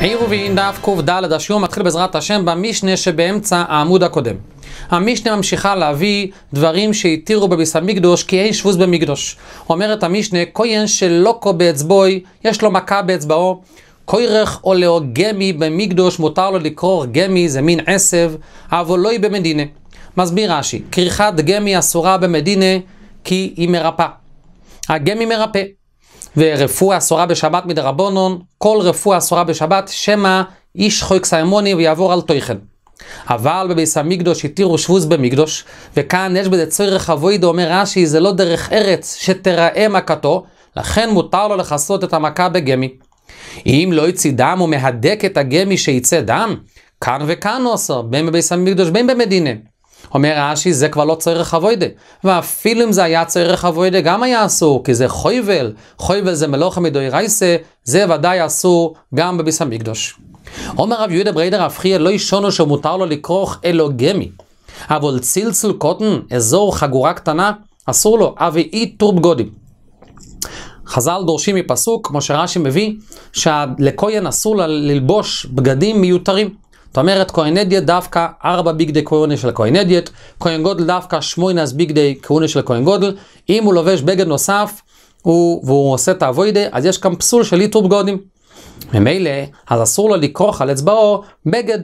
עירובין דף קד, השיעור מתחיל בעזרת השם במשנה שבאמצע העמוד הקודם. המשנה ממשיכה להביא דברים שהתירו בביס המקדוש כי אין שבוז במקדוש. אומרת המשנה, כהן שלוקו באצבוי, יש לו מכה באצבעו. כוירך או לאו גמי במקדוש, מותר לו לקרור גמי, זה מין עשב, אבל לא היא במדינה. מסביר רש"י, כריכת גמי אסורה במדינה כי היא מרפאה. הגמי מרפא. ורפואה אסורה בשבת מדרבנון, כל רפואה אסורה בשבת, שמא איש חויק סיימוני ויעבור על תויכן. אבל בביס המקדוש התירו שבוז במקדוש, וכאן יש בזה צורך אבוידו, דאומר רש"י, זה לא דרך ארץ שתראה מכתו, לכן מותר לו לכסות את המכה בגמי. אם לא יצא דם, הוא מהדק את הגמי שיצא דם, כאן וכאן הוא אוסר, בין בביס המקדוש בין במדינה. אומר רש"י, זה כבר לא צריך אבוידה. ואפילו אם זה היה צריך אבוידה, גם היה אסור, כי זה חויבל. חויבל זה מלוך מדוי רייסה, זה ודאי אסור גם בביס המקדוש. אומר רב יהודה בריידר אפחיה, לא ישונו שמותר לו לכרוך אלו גמי. אבל צלצל קוטן, אזור חגורה קטנה, אסור לו, אבי אי טור בגודים. חז"ל דורשים מפסוק, כמו שרש"י מביא, שלכהן אסור ללבוש בגדים מיותרים. זאת אומרת, כהנדיה דווקא ארבע ביג די כהונה של כהנדיית, כהן גודל דווקא 8 ביג די כהונה של כהן גודל. אם הוא לובש בגד נוסף הוא, והוא עושה את האבוידה, אז יש כאן פסול של איתור בגודים. ממילא, אז אסור לו לכרוך על אצבעו בגד.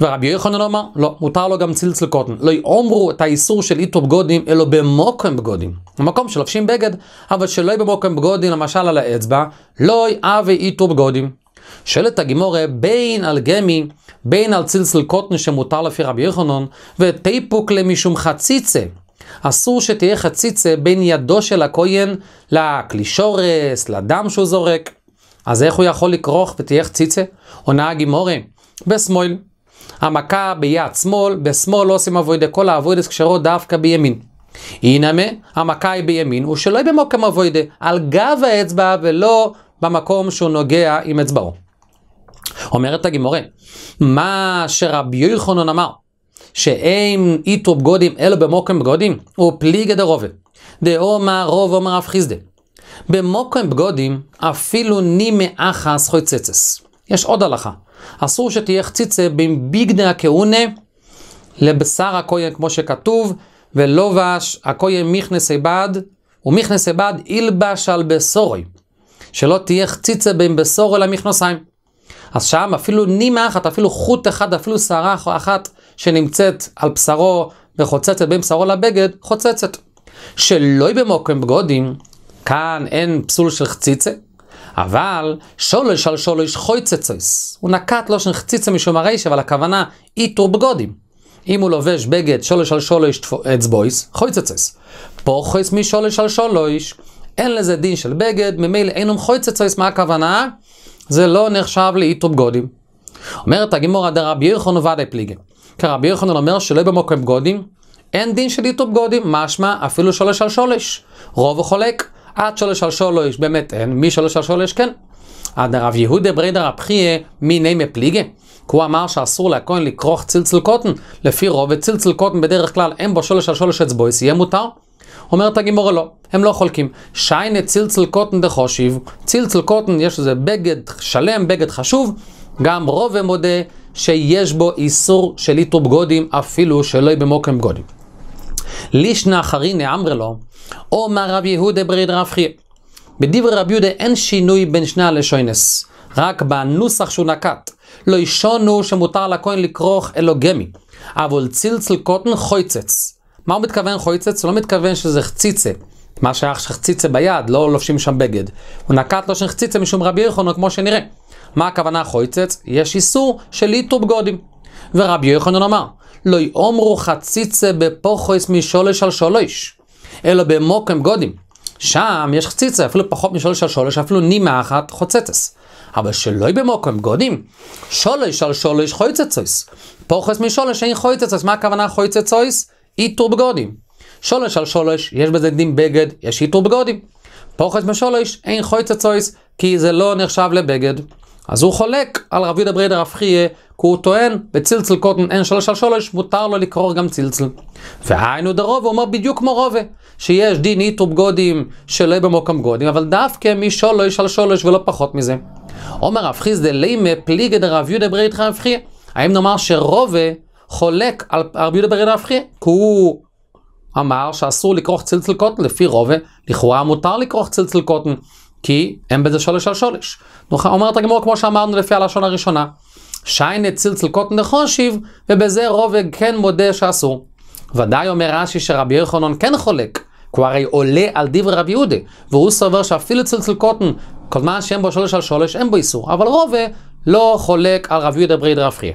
ורבי יוחנן אמר, לא, מותר לו גם צלצל קוטן. לא יאמרו את האיסור של איתו בגודים, אלא במוקם בגודים. במקום שלובשים בגד, אבל שלא יהיה במוקם בגודים, למשל על האצבע, לא יאווה איתו בגודים. שואלת הגימורי, בין על גמי, בין על צלצל קוטן שמותר לפי רבי יוחנן, ותיפוק למשום חציצה. אסור שתהיה חציצה בין ידו של הכויין לכלי שורס, לדם שהוא זורק. אז איך הוא יכול לכרוך ותהיה חציצה? עונה הגימורי, בשמאל. המכה ביד שמאל, בשמאל לא עושים אבוידה, כל האבוידס כשרות דווקא בימין. הנה מה, המכה היא בימין, ושלא יהיה במוקם אבוידה, על גב האצבע ולא במקום שהוא נוגע עם אצבעו. אומרת הגימורה, מה שרבי יוחנן אמר, שאין איתו בגודים אלא במוקם בגודים, הוא פליגה דרובה. דאומר רוב אומר אף חיסדה. במוקם בגודים אפילו נימי אחס צצס. יש עוד הלכה, אסור שתהיה חציצה בין ביגדה הכהונה לבשר הכהן כמו שכתוב, ולובש הכהן מכנסי בד, ומכנסי בד ילבש על בשורי. שלא תהיה חציצה בין בשור אל המכנסיים. אז שם אפילו נימה אחת, אפילו חוט אחד, אפילו שערה אחת שנמצאת על בשרו וחוצצת בין בשרו לבגד, חוצצת. שלא יהיה במוקרים בגודים, כאן אין פסול של חציצה, אבל שולש על שולש חויצצויס. הוא נקט לא של חציצה משום הריש, אבל הכוונה איתור בגודים. אם הוא לובש בגד שולש על שולש אצבויס, חויצצויס. פוכס משולש על שולש. אין לזה דין של בגד, ממילא אין חויצה צויס, מה הכוונה? זה לא נחשב לאיתו בגודים. אומרת הגימורא דרבי ירחון וודאי פליגי. כי רבי ירחון אומר שלא במוקרים בגודים, אין דין של איתו בגודים, משמע אפילו שולש על שולש. רוב חולק, עד שולש על שולש באמת אין, מי שולש על שולש כן. עד הרב יהודה בריידר הבחיה מיני מפליגי. כי הוא אמר שאסור לכהן לכרוך צלצל קוטן. לפי רוב, צלצל קוטן בדרך כלל אין בו שולש על שולש אצבויס, יהיה מותר. אומרת הגימורה לא, הם לא חולקים. שיינה צילצל קוטן דחושיב, צילצל קוטן יש איזה בגד שלם, בגד חשוב, גם רוב מודה שיש בו איסור של איתו בגודים, אפילו שלא במוקם בגודים. לישנא אחריני אמרה לו, אומר רב יהודה בריד רב חייא. בדברי רב יהודה אין שינוי בין שני הלשונס, רק בנוסח שהוא נקט. לא ישונו שמותר לכהן לכרוך אלוגמי, אבל צילצל קוטן חויצץ. מה הוא מתכוון חויצץ? הוא לא מתכוון שזה חציצה. מה שהיה חציצה ביד, לא לובשים שם בגד. הוא נקט לושן לא חציצה משום רבי יוחנן, כמו שנראה. מה הכוונה חויצץ? יש איסור של איתו בגודים. ורבי יוחנן אמר, לא יאמרו חציצה בפוחס משולש על שולש, אלא במוקם גודים. שם יש חציצה, אפילו פחות משולש על שולש, אפילו נימה אחת חוצצס. אבל שלא יהיה במוקם גודים. שולש על שולש חויצצויס. פוחס משולש אין חויצצויס. מה הכוונה חויצצויס? איתור בגודים. שולש על שולש, יש בזה דין בגד, יש איתור בגודים. פוחס בשולש, אין חויצה צויס, כי זה לא נחשב לבגד. אז הוא חולק על רבי דה בריידר רב חייה, כי הוא טוען, בצלצל קוטן אין שלוש על שלוש, מותר לו לקרור גם צלצל. והיינו דרוב, הוא אומר בדיוק כמו רובה, שיש דין איתו בגודים שלא במוקם גודים, אבל דווקא משלוש על שלוש ולא פחות מזה. אומר רב חיסדה לימה פליגה דה רבי דה בריידר רב חייה. האם נאמר שרובה חולק על רבי יהודה בן הפכי, כי הוא אמר שאסור לכרוך צלצל קוטן, לפי רובה, לכאורה מותר לכרוך צלצל קוטן, כי אין בזה שולש על שולש. אומרת הגמור כמו שאמרנו לפי הלשון הראשונה, שיינה צלצל קוטן דחושיב, ובזה רובה כן מודה שאסור. ודאי אומר רש"י שרבי יוחנון כן חולק, כי הוא הרי עולה על דברי רבי יהודה, והוא סובר שאפילו צלצל קוטן, כל מה שאין בו שולש על שולש, אין בו איסור, אבל רובה לא חולק על רבי יהודה ברי דרפחיה.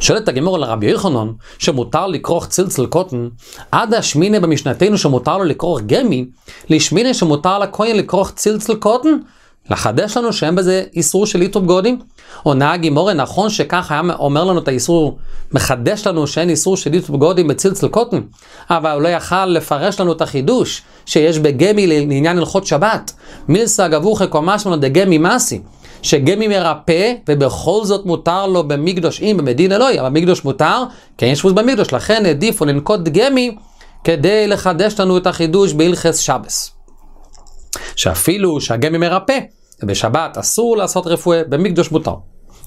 שואלת הגמור על רבי יוחנון, שמותר לכרוך צלצל קוטן, עד השמיני במשנתנו שמותר לו לכרוך גמי, לשמיני שמותר לכהן לכרוך צלצל קוטן, לחדש לנו שאין בזה איסור של איתו בגודים? עונה הגימורי, נכון שכך היה אומר לנו את האיסור, מחדש לנו שאין איסור של איתו בגודים בצלצל קוטן, אבל הוא לא יכל לפרש לנו את החידוש שיש בגמי לעניין הלכות שבת. מילסה גבוכי קומשמנו דגמי מסי. שגם אם ירפא, ובכל זאת מותר לו במקדוש, אם במדין אלוהי, אבל במקדוש מותר, כן יש במקדוש, לכן העדיפו לנקוט גמי, כדי לחדש לנו את החידוש בהלכס שבס. שאפילו שהגמי מרפא, ובשבת אסור לעשות רפואה, במקדוש מותר.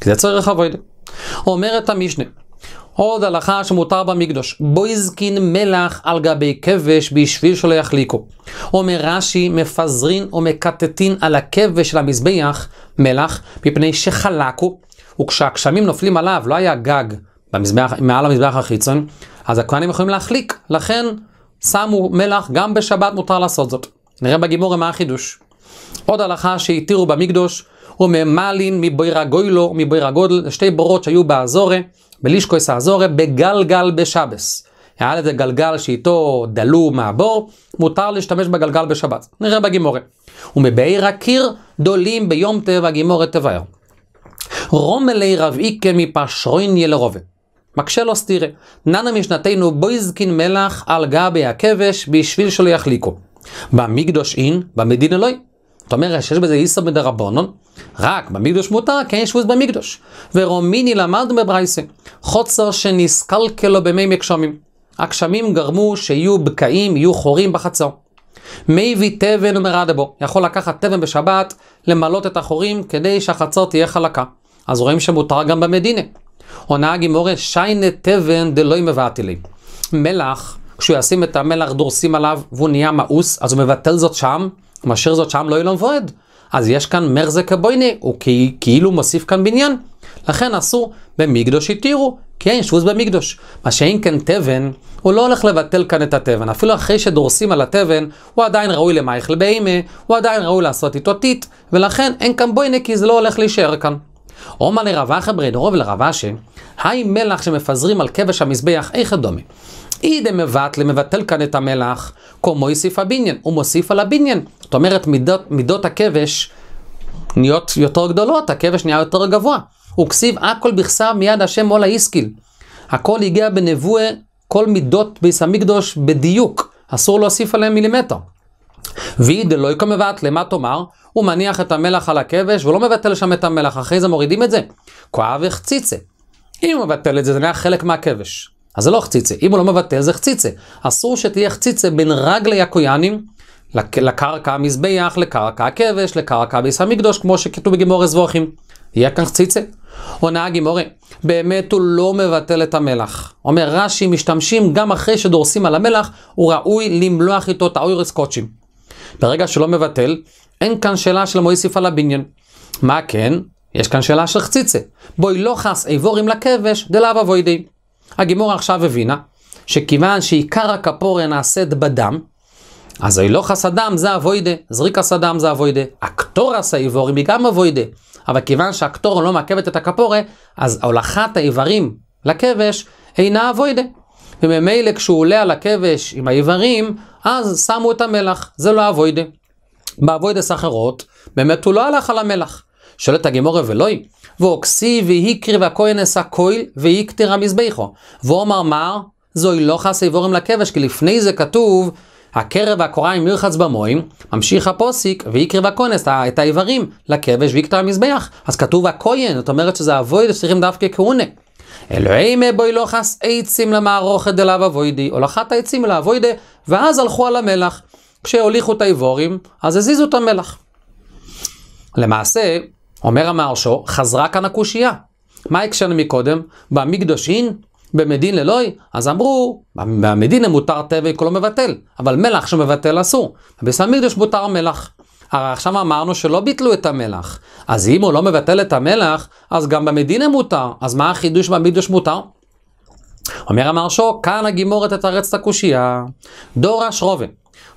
כי זה צריך עבודה. אומרת המשנה, עוד הלכה שמותר במקדוש, בו הזקין מלח על גבי כבש בשביל שלא יחליקו. אומר רש"י, מפזרין או מקטטין על הכבש של המזבח מלח, מפני שחלקו, וכשהגשמים נופלים עליו, לא היה גג במזבח, מעל המזבח החיצון, אז הכהנים יכולים להחליק, לכן שמו מלח, גם בשבת מותר לעשות זאת. נראה בגימור מה החידוש. עוד הלכה שהתירו במקדוש, וממלין מבוירה גוילו מבוירה גודל, שתי בורות שהיו באזורי. בלישקוי סעזורה בגלגל בשבס. היה לזה גלגל שאיתו דלו מהבור, מותר להשתמש בגלגל בשבת. נראה בגימורי. ומבעיר הקיר דולים ביום טבע גימורה תבער. רומלי רב איקה כן מפשרויניה לרובה. מקשה לו סטירה. ננה משנתנו בויזקין מלח על גבי הכבש בשביל שלא יחליקו. במקדוש אין, במדין אלוהי. אתה אומר שיש בזה איסר בדרבנון, רק במקדוש מותר, כן יש שבוז במקדוש. ורומיני למדנו בברייסה, חוצר שנסקלקלו במי מקשמים. הגשמים גרמו שיהיו בקעים, יהיו חורים בחצר. מי הביא תבן ומרדה בו, יכול לקחת תבן בשבת, למלות את החורים, כדי שהחצר תהיה חלקה. אז רואים שמותר גם במדינה. עונה הגימורה, שיינה תבן דלוי לי. מלח, כשהוא ישים את המלח דורסים עליו והוא נהיה מאוס, אז הוא מבטל זאת שם, מאשר זאת שם לא יהיה לו מבועד. אז יש כאן מרזק הבויני, הוא כאילו מוסיף כאן בניין. לכן אסור במקדוש התירו, כי אין שבוז במקדוש. מה שאין כאן תבן, הוא לא הולך לבטל כאן את התבן. אפילו אחרי שדורסים על התבן, הוא עדיין ראוי למייכל לבהימה, הוא עדיין ראוי לעשות איתו טיט, ולכן אין כאן בויני כי זה לא הולך להישאר כאן. עומא לרב אחא ברי דרוב לרב אשי, היי מלח שמפזרים על כבש המזבח, איך דומה. אי דמבטלה, מבטל כאן את המלח, כמו יוסיף הבניין, הוא מוסיף על הבניין. זאת אומרת, מידות, מידות הכבש נהיות יותר גדולות, הכבש נהיה יותר גבוה. הוא כסיב הכל בכסה מיד השם עולה איסקיל. הכל הגיע בנבואה, כל מידות ביס המקדוש בדיוק. אסור להוסיף עליהם מילימטר. ואי דלא יקום מבטלה, מה תאמר? הוא מניח את המלח על הכבש ולא מבטל שם את המלח, אחרי זה מורידים את זה. כואב החציצה. אם הוא מבטל את זה, זה נהיה חלק מהכבש. אז זה לא חציצה. אם הוא לא מבטל, זה חציצה. אסור שתהיה חציצה בין רגלי הכויאנים לקרקע המזבח, לקרקע הכבש, לקרקע ביס המקדוש, כמו שכתוב בגימור וורכים. יהיה כאן חציצה. עונה הגימורי, באמת הוא לא מבטל את המלח. אומר רש"י, משתמשים גם אחרי שדורסים על המלח, הוא ראוי למלוח איתו את האוירס קודשים. ברגע שלא מבטל, אין כאן שאלה של מויסיף על הבניין. מה כן? יש כאן שאלה של חציצה. בואי לא חס איבורים לכבש, דלאו אבוידי. הגימורה עכשיו הבינה שכיוון שעיקר הכפורה נעשית בדם, אז הילוך הסדם זה אבוידה, זריק הסדם זה אבוידה, הקטור עשה איבורים היא גם אבוידה, אבל כיוון שהקטור לא מעכבת את הכפורה, אז הולכת האיברים לכבש אינה אבוידה. וממילא כשהוא עולה על הכבש עם האיברים, אז שמו את המלח, זה לא אבוידה. באבוידס אחרות, באמת הוא לא הלך על המלח. שואלת הגמורה ולוי, ואוקסי ואי והיקרי והכהן אשא כויל קטירה מזבחו. ואומר מר, זוהי לא חסה יבורם לכבש, כי לפני זה כתוב, הקרב והקורה עם מרחץ במוים, ממשיך הפוסיק, ויקרב הכונס את האיברים לכבש ויקטר המזבח. אז כתוב הכהן, זאת אומרת שזה אבויד שצריכים דווקא כהונה. אלוהי מבוי לא חס עצים למערוכת דלאו אבוידי, הולכת העצים אל האבוידה, ואז הלכו על המלח. כשהוליכו את האיבורים, אז הזיזו את המלח. למעשה, אומר המהרשו, חזרה כאן הקושייה. מה הקשר מקודם? במקדושין? במדין ללוי? אז אמרו, במדין מותר תה כולו מבטל, אבל מלח שמבטל אסור. בסמיקדוש מותר מלח. הרי עכשיו אמרנו שלא ביטלו את המלח. אז אם הוא לא מבטל את המלח, אז גם במדינה מותר. אז מה החידוש במקדוש מותר? אומר המרשו, כאן הגימורת תתרץ את הקושייה. דורש רובה.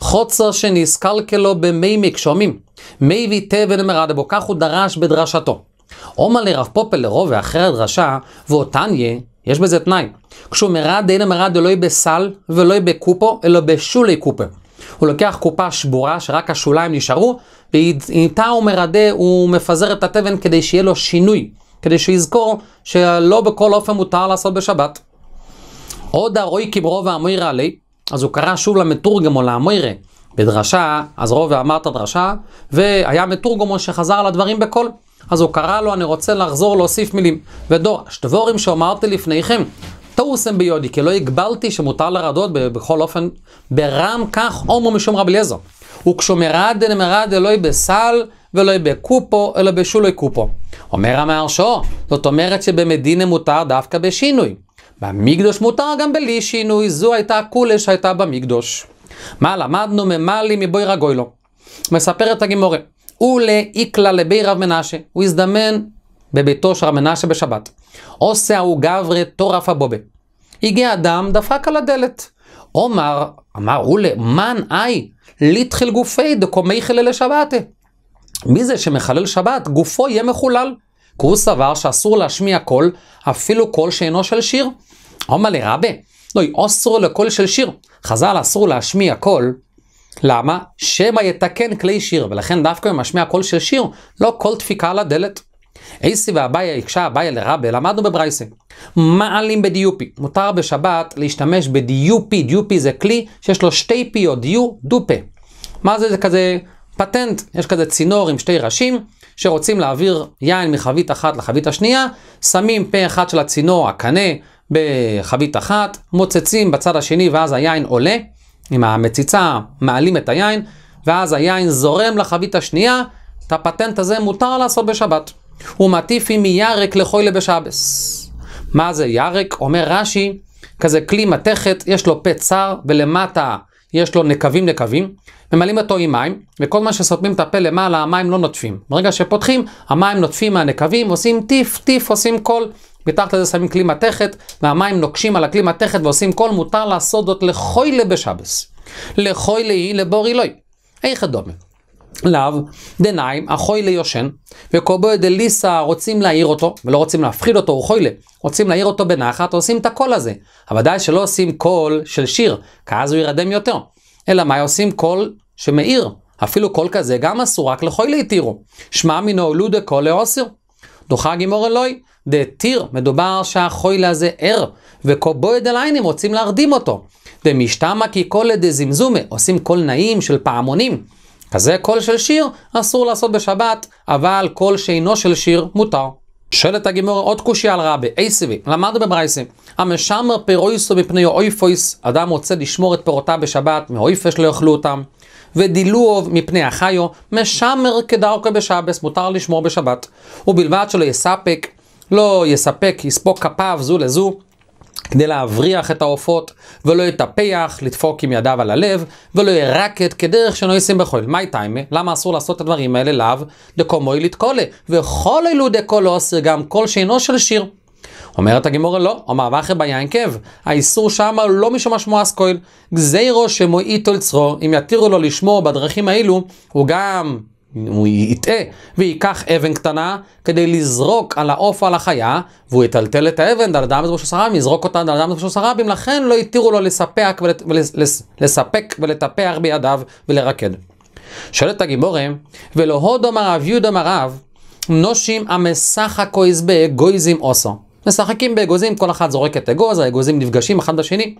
חוצר כלו במי מקשומים, מי ויטה ונמרד בו, כך הוא דרש בדרשתו. עומר לרב פופל לרוב ואחרי הדרשה, ואותניה, יש בזה תנאי. כשהוא מרד אין המרד אלוהי בסל ולא בקופו, אלא בשולי קופה. הוא לוקח קופה שבורה שרק השוליים נשארו, ואיתה הוא מרדה, הוא מפזר את התבן כדי שיהיה לו שינוי, כדי שיזכור שלא בכל אופן מותר לעשות בשבת. עוד הרוי קברו ואמיר עלי, אז הוא קרא שוב למתורגמו לאמירה בדרשה, אז רוב את הדרשה, והיה מתורגמו שחזר על הדברים בקול. אז הוא קרא לו, אני רוצה לחזור להוסיף מילים. ודורש, דבורים שאמרתי לפניכם, תעושם ביודי, כי לא הגבלתי שמותר לרדות בכל אופן, ברם כך הומו משום רבי אליעזר. וכשמרד מרד אלוהי לא בסל, ולא בקופו, אלא בשולי קופו. אומר המהרשו, זאת אומרת שבמדינה מותר דווקא בשינוי. במקדוש מותר גם בלי שינוי, זו הייתה הכולה שהייתה במקדוש. מה למדנו ממלי מבוי רגוילו? מספרת הגימורה, ולאיקלה לבי רב מנשה, הוא הזדמן בביתו של רב מנשה בשבת. עושה ההוא גברי טורף הבובה. הגיע אדם, דפק על הדלת. עומר, אמר אולה, מן אי, ליטחיל גופי דקומי חיללה שבתה. מי זה שמחלל שבת, גופו יהיה מחולל. כי הוא סבר שאסור להשמיע קול, אפילו קול שאינו של שיר. עומא לרבה, לא יאוסרו לקול של שיר. חז"ל אסור להשמיע קול, למה? שמא יתקן כלי שיר, ולכן דווקא אם משמיע קול של שיר, לא קול דפיקה על הדלת. אייסי ואביה הקשה אביה לרבה, למדנו בברייסה. מעלים בדיופי. מותר בשבת להשתמש בדיופי, דיופי זה כלי שיש לו שתי פיות, דיו, דופה. מה זה? זה כזה פטנט, יש כזה צינור עם שתי ראשים, שרוצים להעביר יין מחבית אחת לחבית השנייה, שמים פה אחד של הצינור, הקנה, בחבית אחת, מוצצים בצד השני ואז היין עולה, עם המציצה מעלים את היין, ואז היין זורם לחבית השנייה, את הפטנט הזה מותר לעשות בשבת. הוא מטיף עם ירק לחוילה בשבס. מה זה ירק? אומר רש"י, כזה כלי מתכת, יש לו פה צר ולמטה יש לו נקבים נקבים, ממלאים אותו עם מים, וכל מה שסותמים את הפה למעלה, המים לא נוטפים. ברגע שפותחים, המים נוטפים מהנקבים, עושים טיף טיף, עושים קול. מתחת לזה שמים כלי מתכת, והמים נוקשים על הכלי מתכת ועושים כל מותר לעשות זאת לכוי לבשבס. לכוי לאי לבור אלוהי. איך הדומה? לאו, דניים, החוי ליושן, וקובוי דליסה רוצים להעיר אותו, ולא רוצים להפחיד אותו, הוא חוי ל... רוצים להעיר אותו בנחת, עושים את הקול הזה. אבל די שלא עושים קול של שיר, כי אז הוא ירדם יותר. אלא מה עושים קול שמאיר? אפילו קול כזה גם אסור, רק לחוי להתירו. שמע מינו לודה קול לאוסיר. דוחה גימור אלוהי, דתיר, מדובר שהחוילה הזה ער, וקובויד דליינים רוצים להרדים אותו. דמשתמע כי קול דזמזומה, עושים קול נעים של פעמונים. כזה קול של שיר אסור לעשות בשבת, אבל קול שאינו של שיר מותר. שואלת הגימור עוד קושי על רבי, אייסבי, למדנו בברייסים. המשמר פירויסו מפני אויפויס, אדם רוצה לשמור את פירותיו בשבת, מאויפש לא יאכלו אותם, ודילוב מפני החיו, משמר כדרכו בשבס, מותר לשמור בשבת, ובלבד שלא יספק לא יספק, יספוק כפיו זו לזו, כדי להבריח את העופות, ולא יטפח, לדפוק עם ידיו על הלב, ולא ירקת כדרך שנויסים בחול. מהי טיימה? למה אסור לעשות את הדברים האלה לאו? דקומוי לתקולה, וכל אלו דקולו אוסיר גם כל שאינו של שיר. אומרת הגימורה לא, אמר ואחר ביין כאב. האיסור שם לא משום השמוע כהל. גזירו שמועיטו לצרור, אם יתירו לו לשמור בדרכים האלו, הוא גם הוא יטעה וייקח אבן קטנה כדי לזרוק על העוף על החיה והוא יטלטל את האבן דל דם זבוש וסרבים, יזרוק אותה דל דם זבוש וסרבים, לכן לא התירו לו לספק, ולת... לספק ולטפח בידיו ולרקד. שואלת הגיבורים, ולא הודו מרב יהודה מרב נושים המסך הכויז באגויזים אוסו. משחקים באגוזים, כל אחד זורק את אגוז, האגוזים נפגשים אחד בשני.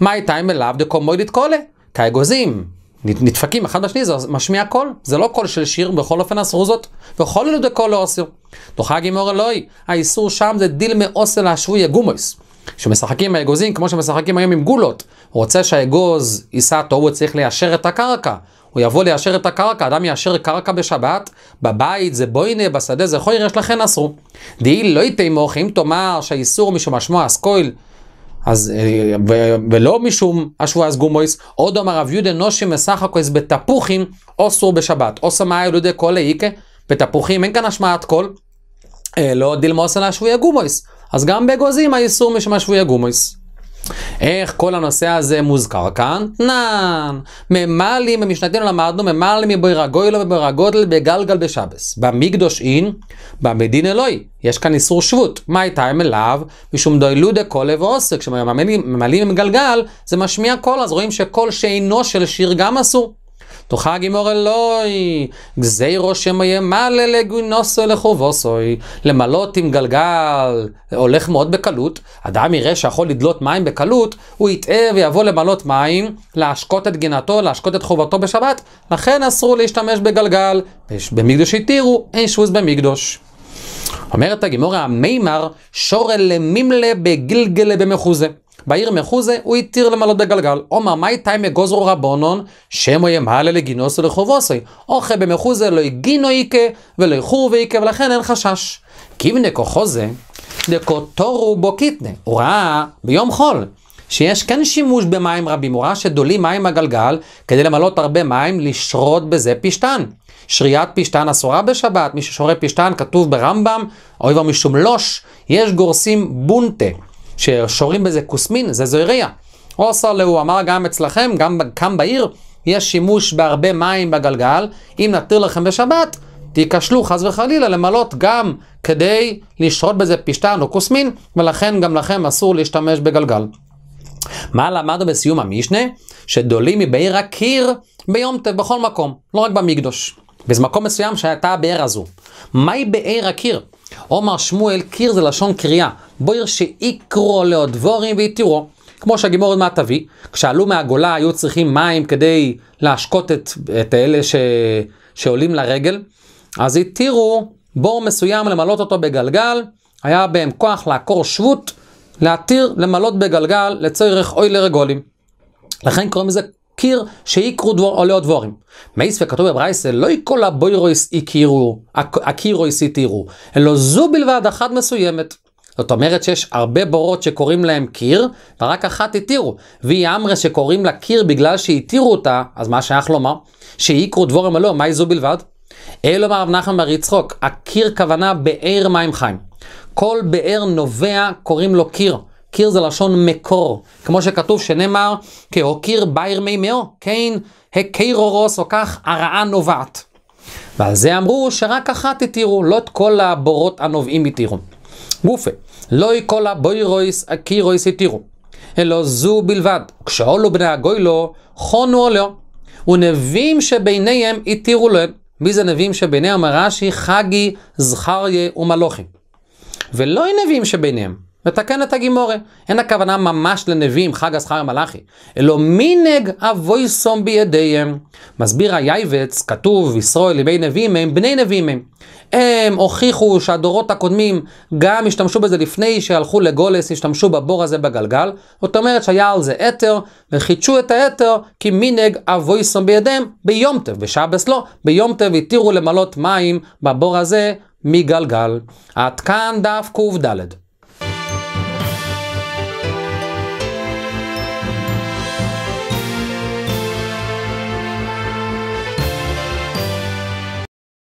מה הייתה אם אליו דקומוידית קולה? כאגוזים. נדפקים אחד בשני, זה משמיע קול, זה לא קול של שיר, בכל אופן אסרו זאת, וכל אלו דקול לא אסיר. דוחה גימור אלוהי, האיסור שם זה דיל מאוסל השבוי גומויס. שמשחקים עם האגוזים כמו שמשחקים היום עם גולות. הוא רוצה שהאגוז יישא טוב, הוא צריך ליישר את הקרקע. הוא יבוא ליישר את הקרקע, אדם יישר קרקע בשבת, בבית זה בויינה, בשדה זה חויר, יש לכן אסרו. דיל לא יתאמוך, אם תאמר שהאיסור משום משמוע אסקויל אז, אה, ו, ולא משום אז גומויס, עוד אמר רב יהודה נושי מסך הכויס בתפוחים אוסור בשבת. אוסר מאי לודי כל איקה, בתפוחים אין כאן השמעת קול, אה, לא דילמוס על השבועי הגומויס. אז גם באגוזים האיסור משום השבועי הגומויס. איך כל הנושא הזה מוזכר כאן? נען. ממעלים במשנתנו למדנו, ממעלים מבוירא גוילו ובוירא גודל בגלגל בשבס. במקדוש אין, במדין אלוהי. יש כאן איסור שבות. מה הייתה עם אליו? משום דוילו דקולה ועוסק. כשממלאים עם גלגל, זה משמיע קול, אז רואים שקול שאינו של שיר גם אסור. תוכה גימור אלוהי, גזירו שמיימלא לגונוסו לחובוסוי, למלות עם גלגל הולך מאוד בקלות, אדם יראה שיכול לדלות מים בקלות, הוא יטעה ויבוא למלות מים, להשקות את גינתו, להשקות את חובתו בשבת, לכן אסרו להשתמש בגלגל, במקדוש התירו, אין שבוז במקדוש. אומרת הגימור המימר, שורל למימלה בגלגלה במחוזה. בעיר מחוזה הוא התיר למלות בגלגל. עומר מאי תימא גוזרו רבונון, שמו ימלא לגינוס ולחובוסי. אוכה במחוזה לא הגינו איקה ולא יחור ואיקה ולכן אין חשש. כיבנה כוחוזה דקוטורו בו קיטנה. הוא ראה ביום חול. שיש כן שימוש במים רבים, הוא ראה שדולים מים מהגלגל כדי למלות הרבה מים, לשרות בזה פשתן. שריית פשתן אסורה בשבת, מי ששורה פשתן כתוב ברמב"ם, אוי ואבוי משום לוש, יש גורסים בונטה. ששורים בזה כוסמין, זה זוהריה. עושר להו אמר גם אצלכם, גם כאן בעיר, יש שימוש בהרבה מים בגלגל, אם נתיר לכם בשבת, תיכשלו חס וחלילה למלות גם כדי לשרות בזה פשטן או כוסמין, ולכן גם לכם אסור להשתמש בגלגל. מה למדנו בסיום המשנה? שדולים מבעיר הקיר ביום טב בכל מקום, לא רק במקדוש. וזה מקום מסוים שהייתה הבאר הזו. מהי בעיר הקיר? עומר שמואל, קיר זה לשון קריאה. בויר שיקרו לו דבורים ויתירו. כמו שהגימור עוד מעט תביא, כשעלו מהגולה היו צריכים מים כדי להשקות את, את אלה ש, שעולים לרגל, אז התירו בור מסוים למלות אותו בגלגל, היה בהם כוח לעקור שבות, להתיר למלות בגלגל לצורך אוי לרגולים. לכן קוראים לזה קיר שיקרו דבור, עולה דבורים. מייס וכתוב בברייסל, לא יקול הבוירויס יקירו, הקירויס יתירו, אלא זו בלבד אחת מסוימת. זאת אומרת שיש הרבה בורות שקוראים להם קיר, ורק אחת התירו. והיא אמרה שקוראים לה קיר בגלל שהתירו אותה, אז מה שייך לומר? שיקרו דבורים עלו, מהי זו בלבד? אלו מר רב נחמן בר יצחוק, הקיר כוונה באר מים חיים. כל באר נובע קוראים לו קיר. קיר זה לשון מקור, כמו שכתוב שנאמר, כהוקיר בעיר מימיהו, כן, הקיירורוס, או כך הרעה נובעת. ועל זה אמרו שרק אחת התירו, לא את כל הבורות הנובעים התירו. גופה, לא כל הבוירויס הקירויס התירו, אלא זו בלבד, כשאולו בני הגוילו, חונו עליו. ונביאים שביניהם התירו להם. מי זה נביאים שביניהם? רש"י, חגי, זכריה ומלוכי. ולא נביאים שביניהם, מתקן את הגימורה. אין הכוונה ממש לנביאים, חג הזכר המלאכי, אלא מינג אבוי סום בידיהם. מסביר היייבץ, כתוב, ישראל ימי נביאים הם בני נביאים הם. הם הוכיחו שהדורות הקודמים גם השתמשו בזה לפני שהלכו לגולס, השתמשו בבור הזה בגלגל. זאת אומרת שהיה על זה אתר, וחידשו את האתר כי מינג אבוי סום בידיהם ביום טב, בשבס לא, ביום טב התירו למלות מים בבור הזה מגלגל. עד כאן דף קד.